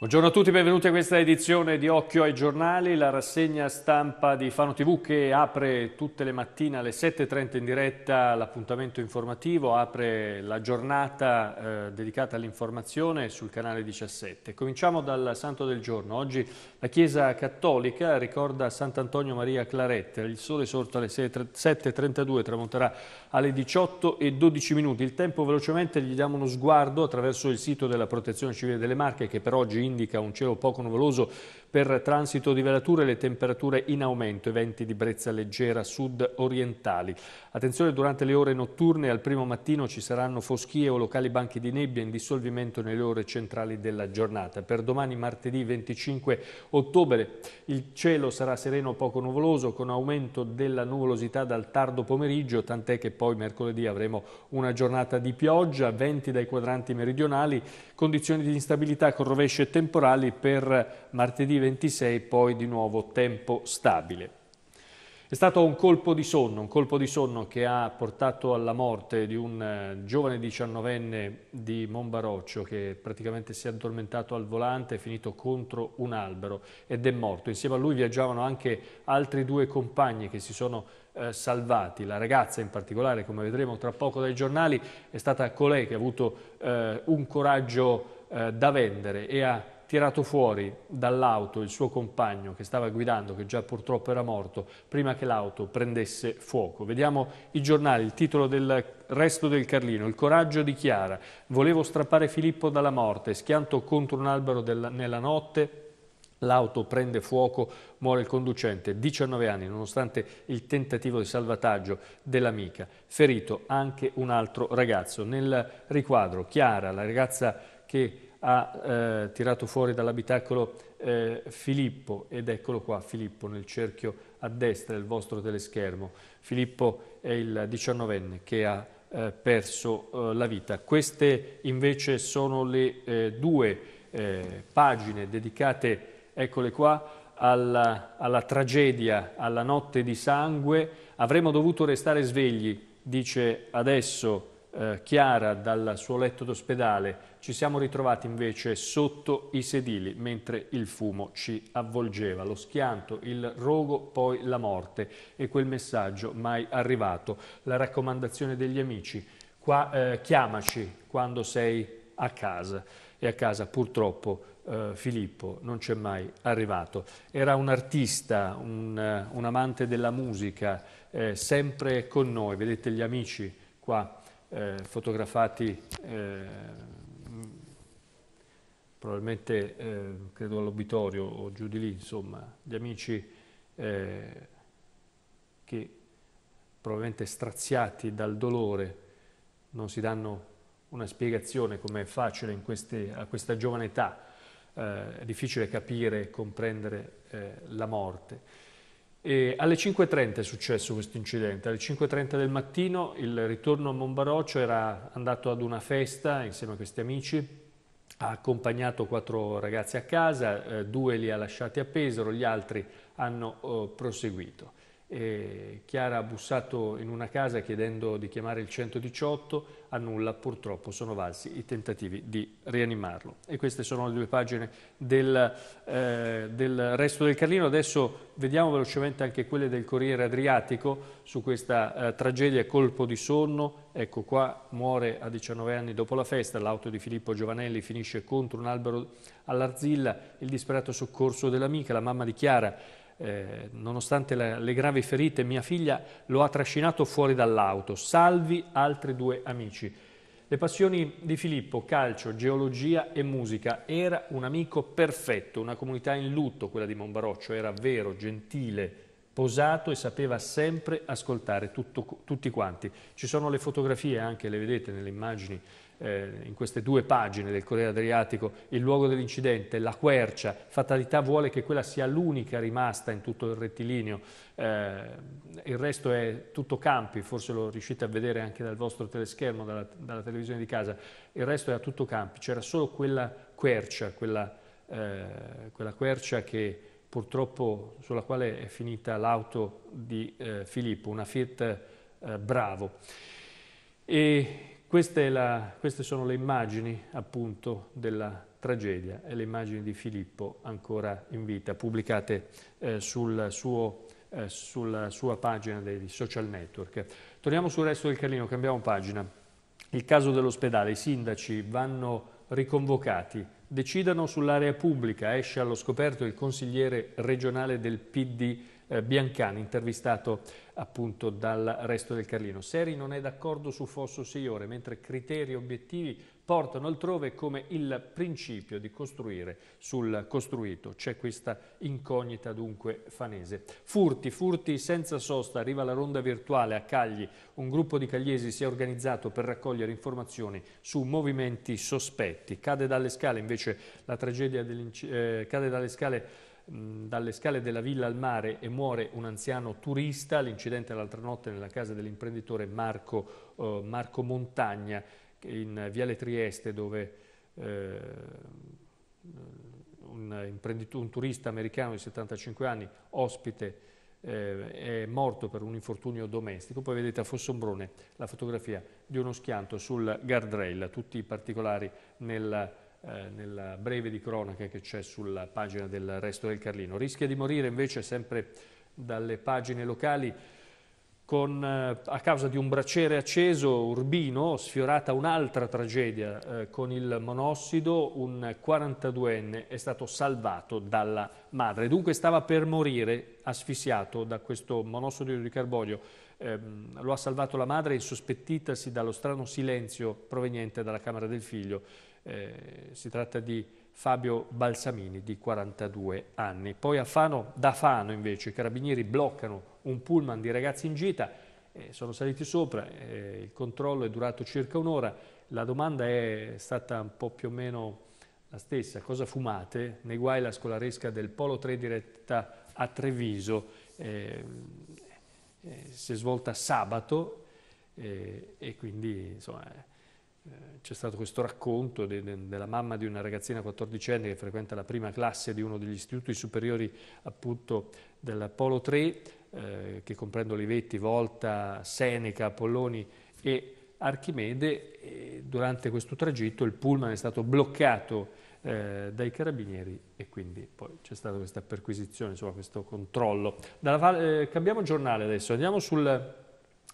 Buongiorno a tutti, benvenuti a questa edizione di Occhio ai giornali, la rassegna stampa di Fano TV che apre tutte le mattine alle 7.30 in diretta l'appuntamento informativo, apre la giornata eh, dedicata all'informazione sul canale 17. Cominciamo dal Santo del Giorno. Oggi la Chiesa Cattolica ricorda Sant'Antonio Maria Claretta. Il sole sorto alle 7.32, tramonterà alle 18.12 minuti. Il tempo velocemente gli diamo uno sguardo attraverso il sito della Protezione Civile delle Marche che per oggi indica un cielo poco nuvoloso per transito di velature le temperature in aumento e venti di brezza leggera sud-orientali. Attenzione durante le ore notturne al primo mattino ci saranno foschie o locali banchi di nebbia in dissolvimento nelle ore centrali della giornata. Per domani martedì 25 ottobre il cielo sarà sereno poco nuvoloso con aumento della nuvolosità dal tardo pomeriggio tant'è che poi mercoledì avremo una giornata di pioggia, venti dai quadranti meridionali, condizioni di instabilità con rovesce temporali per martedì 26 poi di nuovo tempo stabile. È stato un colpo di sonno, un colpo di sonno che ha portato alla morte di un eh, giovane diciannovenne di Monbaroccio che praticamente si è addormentato al volante, è finito contro un albero ed è morto. Insieme a lui viaggiavano anche altri due compagni che si sono eh, salvati. La ragazza in particolare, come vedremo tra poco dai giornali, è stata colei che ha avuto eh, un coraggio eh, da vendere e ha tirato fuori dall'auto il suo compagno che stava guidando, che già purtroppo era morto, prima che l'auto prendesse fuoco. Vediamo i giornali, il titolo del resto del Carlino, il coraggio di Chiara, volevo strappare Filippo dalla morte, schianto contro un albero della, nella notte, L'auto prende fuoco, muore il conducente, 19 anni, nonostante il tentativo di salvataggio dell'amica. Ferito anche un altro ragazzo. Nel riquadro, Chiara, la ragazza che ha eh, tirato fuori dall'abitacolo eh, Filippo ed eccolo qua Filippo nel cerchio a destra del vostro teleschermo. Filippo è il diciannovenne che ha eh, perso eh, la vita. Queste invece sono le eh, due eh, pagine dedicate, eccole qua, alla, alla tragedia, alla notte di sangue. Avremmo dovuto restare svegli, dice adesso eh, Chiara dal suo letto d'ospedale, ci siamo ritrovati invece sotto i sedili mentre il fumo ci avvolgeva, lo schianto, il rogo, poi la morte e quel messaggio mai arrivato, la raccomandazione degli amici, qua eh, chiamaci quando sei a casa e a casa purtroppo eh, Filippo non c'è mai arrivato. Era un artista, un, un amante della musica, eh, sempre con noi, vedete gli amici qua eh, fotografati eh, probabilmente eh, credo all'obitorio o giù di lì, insomma, gli amici eh, che probabilmente straziati dal dolore non si danno una spiegazione come è facile queste, a questa giovane età, eh, è difficile capire e comprendere eh, la morte. E alle 5.30 è successo questo incidente, alle 5.30 del mattino il ritorno a Monbaroccio era andato ad una festa insieme a questi amici, ha accompagnato quattro ragazzi a casa, eh, due li ha lasciati a Pesaro, gli altri hanno eh, proseguito. Eh, Chiara ha bussato in una casa chiedendo di chiamare il 118, a nulla purtroppo sono valsi i tentativi di rianimarlo. E queste sono le due pagine del, eh, del resto del Carlino. Adesso vediamo velocemente anche quelle del Corriere Adriatico su questa eh, tragedia colpo di sonno. Ecco qua muore a 19 anni dopo la festa, l'auto di Filippo Giovanelli finisce contro un albero all'Arzilla, il disperato soccorso dell'amica, la mamma di Chiara eh, nonostante le, le, gravi ferite, mia figlia lo ha trascinato fuori dall'auto, salvi altri due amici. Le passioni di Filippo, calcio, geologia e musica, era un amico perfetto, una comunità in lutto quella di Monbaroccio, era vero, gentile, posato e sapeva sempre ascoltare tutto, tutti quanti. Ci sono le fotografie anche, le vedete nelle immagini eh, in queste due pagine del Corriere Adriatico, il luogo dell'incidente, la quercia, fatalità vuole che quella sia l'unica rimasta in tutto il rettilineo, eh, il resto è tutto campi, forse lo riuscite a vedere anche dal vostro teleschermo, dalla, dalla televisione di casa, il resto è a tutto campi, c'era solo quella quercia, quella, eh, quella quercia che purtroppo sulla quale è finita l'auto di eh, Filippo, una Fiat eh, Bravo. E queste, la, queste sono le immagini appunto della tragedia e le immagini di Filippo ancora in vita, pubblicate eh, sul suo, eh, sulla sua pagina dei social network. Torniamo sul resto del Carlino, cambiamo pagina. Il caso dell'ospedale, i sindaci vanno riconvocati, decidano sull'area pubblica, esce allo scoperto il consigliere regionale del PD eh, Biancani, intervistato appunto dal resto del Carlino. Seri non è d'accordo su Fosso 6 ore, mentre criteri e obiettivi portano altrove come il principio di costruire sul costruito. C'è questa incognita dunque fanese. Furti, furti senza sosta, arriva la ronda virtuale a Cagli. Un gruppo di cagliesi si è organizzato per raccogliere informazioni su movimenti sospetti. Cade dalle scale invece la tragedia eh, cade dalle scale dalle scale della villa al mare e muore un anziano turista, l'incidente l'altra notte nella casa dell'imprenditore Marco, eh, Marco, Montagna in Viale Trieste dove eh, un, un, turista americano di 75 anni, ospite, eh, è morto per un infortunio domestico. Poi vedete a Fossombrone la fotografia di uno schianto sul guardrail, tutti i particolari nel eh, nel breve di cronaca che c'è sulla pagina del Resto del Carlino. Rischia di morire invece sempre dalle pagine locali con, eh, a causa di un braciere acceso urbino sfiorata un'altra tragedia eh, con il monossido, un 42enne è stato salvato dalla madre, dunque stava per morire asfissiato da questo monossido di carbonio, eh, lo ha salvato la madre insospettitasi dallo strano silenzio proveniente dalla camera del figlio eh, si tratta di Fabio Balsamini di 42 anni. Poi a Fano, da Fano invece i carabinieri bloccano un pullman di ragazzi in gita, eh, sono saliti sopra, eh, il controllo è durato circa un'ora, la domanda è stata un po' più o meno la stessa, cosa fumate? Nei guai la scolaresca del Polo 3 diretta a Treviso eh, eh, si è svolta sabato e quindi insomma eh, c'è stato questo racconto de, de, della mamma di una ragazzina 14enne che frequenta la prima classe di uno degli istituti superiori appunto del Polo 3, eh, che comprende Olivetti, Volta, Seneca, Apolloni e Archimede. E durante questo tragitto il pullman è stato bloccato eh, dai carabinieri e quindi poi c'è stata questa perquisizione, insomma questo controllo. Dalla, eh, cambiamo giornale adesso, andiamo sul,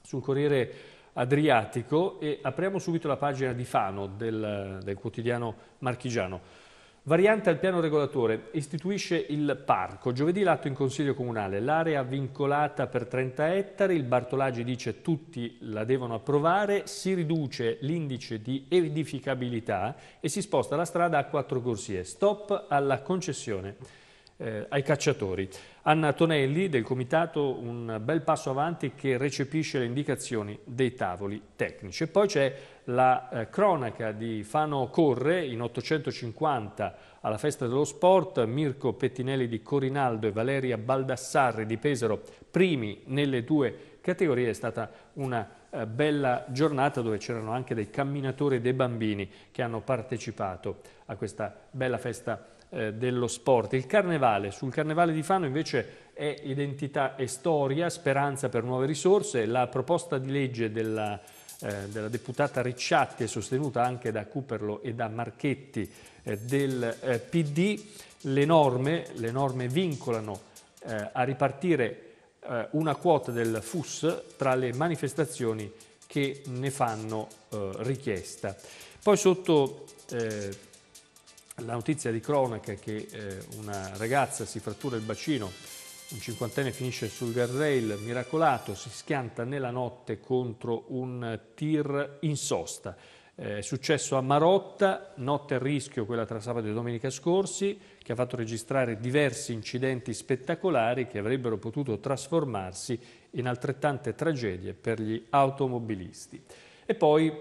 sul Corriere Adriatico e apriamo subito la pagina di Fano del, del quotidiano marchigiano. Variante al piano regolatore, istituisce il parco. Giovedì l'atto in consiglio comunale, l'area vincolata per 30 ettari, il Bartolaggi dice tutti la devono approvare, si riduce l'indice di edificabilità e si sposta la strada a quattro corsie. Stop alla concessione eh, ai cacciatori. Anna Tonelli del Comitato un bel passo avanti che recepisce le indicazioni dei tavoli tecnici. E poi c'è la eh, cronaca di Fano Corre in 850 alla Festa dello Sport, Mirko Pettinelli di Corinaldo e Valeria Baldassarre di Pesaro, primi nelle due categorie, è stata una eh, bella giornata dove c'erano anche dei camminatori e dei bambini che hanno partecipato a questa bella festa eh, dello sport. Il carnevale, sul carnevale di Fano invece è identità e storia, speranza per nuove risorse. La proposta di legge della, eh, della deputata Ricciatti è sostenuta anche da Cuperlo e da Marchetti eh, del eh, PD. Le norme, le norme vincolano eh, a ripartire eh, una quota del FUS tra le manifestazioni che ne fanno eh, richiesta. Poi sotto eh, la notizia di cronaca che eh, una ragazza si frattura il bacino, un cinquantenne finisce sul guardrail, miracolato, si schianta nella notte contro un tir in sosta. Eh, è successo a Marotta, notte a rischio quella tra sabato e domenica scorsi, che ha fatto registrare diversi incidenti spettacolari che avrebbero potuto trasformarsi in altrettante tragedie per gli automobilisti. E poi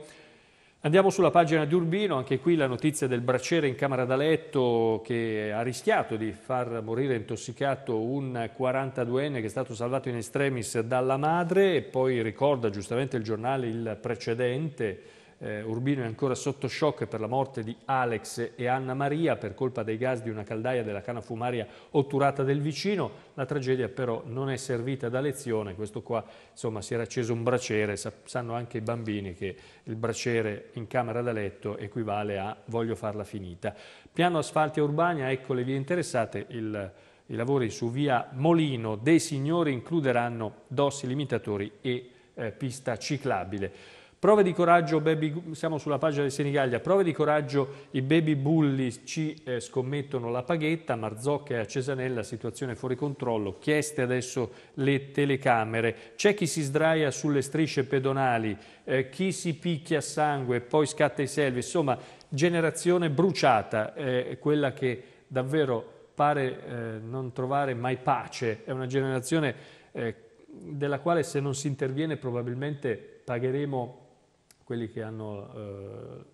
Andiamo sulla pagina di Urbino, anche qui la notizia del bracciere in camera da letto che ha rischiato di far morire intossicato un 42enne che è stato salvato in extremis dalla madre e poi ricorda giustamente il giornale il precedente eh, Urbino è ancora sotto shock per la morte di Alex e Anna Maria per colpa dei gas di una caldaia della canna fumaria otturata del vicino. La tragedia però non è servita da lezione, questo qua insomma si era acceso un braciere, Sa sanno anche i bambini che il braciere in camera da letto equivale a voglio farla finita. Piano asfalti e Urbania, ecco le vie interessate, il, i lavori su via Molino dei Signori includeranno dossi limitatori e eh, pista ciclabile. Prove di coraggio, baby, siamo sulla pagina di Senigallia, prove di coraggio, i baby bulli ci eh, scommettono la paghetta, Marzocca e a Cesanella, situazione fuori controllo, chieste adesso le telecamere, c'è chi si sdraia sulle strisce pedonali, eh, chi si picchia a sangue, poi scatta i selvi, insomma generazione bruciata, eh, quella che davvero pare eh, non trovare mai pace, è una generazione eh, della quale se non si interviene probabilmente pagheremo quelli che hanno eh,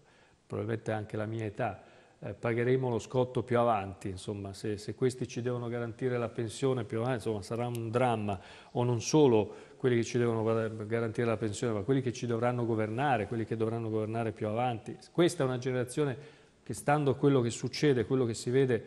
probabilmente anche la mia età, eh, pagheremo lo scotto più avanti, insomma, se, se, questi ci devono garantire la pensione più avanti, insomma, sarà un dramma, o non solo quelli che ci devono garantire la pensione, ma quelli che ci dovranno governare, quelli che dovranno governare più avanti. Questa è una generazione che stando a quello che succede, quello che si vede,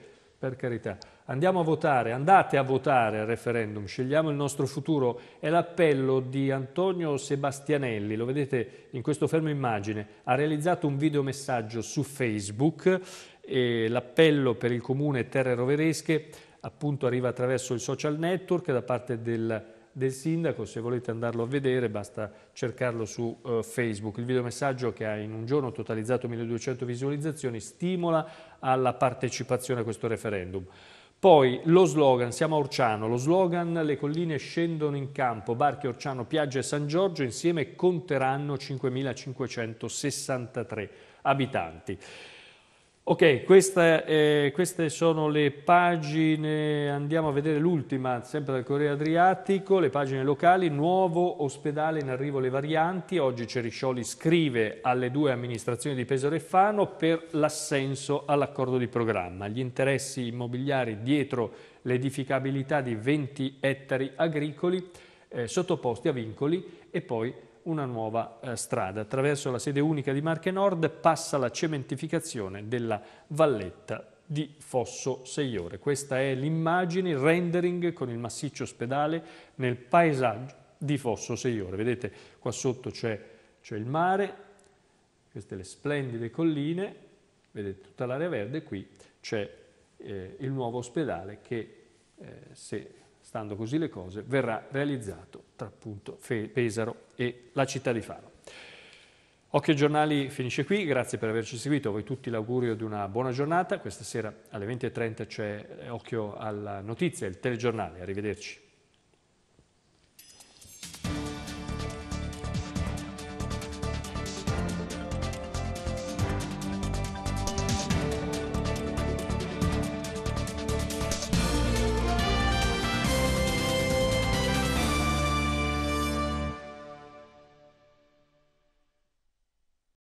per carità. Andiamo a votare, andate a votare al referendum, scegliamo il nostro futuro. È l'appello di Antonio Sebastianelli, lo vedete in questo fermo immagine, ha realizzato un videomessaggio su Facebook, l'appello per il comune Terre Roveresche appunto arriva attraverso il social network da parte del del sindaco, se volete andarlo a vedere basta cercarlo su uh, Facebook. Il videomessaggio che ha in un giorno totalizzato 1200 visualizzazioni stimola alla partecipazione a questo referendum. Poi lo slogan, siamo a Orciano, lo slogan le colline scendono in campo, Barche, Orciano, Piaggia e San Giorgio insieme conteranno 5.563 abitanti. Ok, questa, eh, queste sono le pagine, andiamo a vedere l'ultima, sempre dal Corriere Adriatico, le pagine locali, nuovo ospedale in arrivo le varianti, oggi Ceriscioli scrive alle due amministrazioni di Pesaro e Fano per l'assenso all'accordo di programma, gli interessi immobiliari dietro l'edificabilità di 20 ettari agricoli eh, sottoposti a vincoli e poi una nuova eh, strada. Attraverso la sede unica di Marche Nord passa la cementificazione della valletta di Fosso Seiore. Questa è l'immagine, il rendering con il massiccio ospedale nel paesaggio di Fosso Seiore. Vedete qua sotto c'è il mare, queste le splendide colline, vedete tutta l'area verde, qui c'è eh, il nuovo ospedale che eh, se stando così le cose, verrà realizzato tra appunto Pesaro e la città di Faro. Occhio ai giornali finisce qui, grazie per averci seguito, a voi tutti l'augurio di una buona giornata, questa sera alle 20.30 c'è eh, Occhio alla notizia, il telegiornale, arrivederci.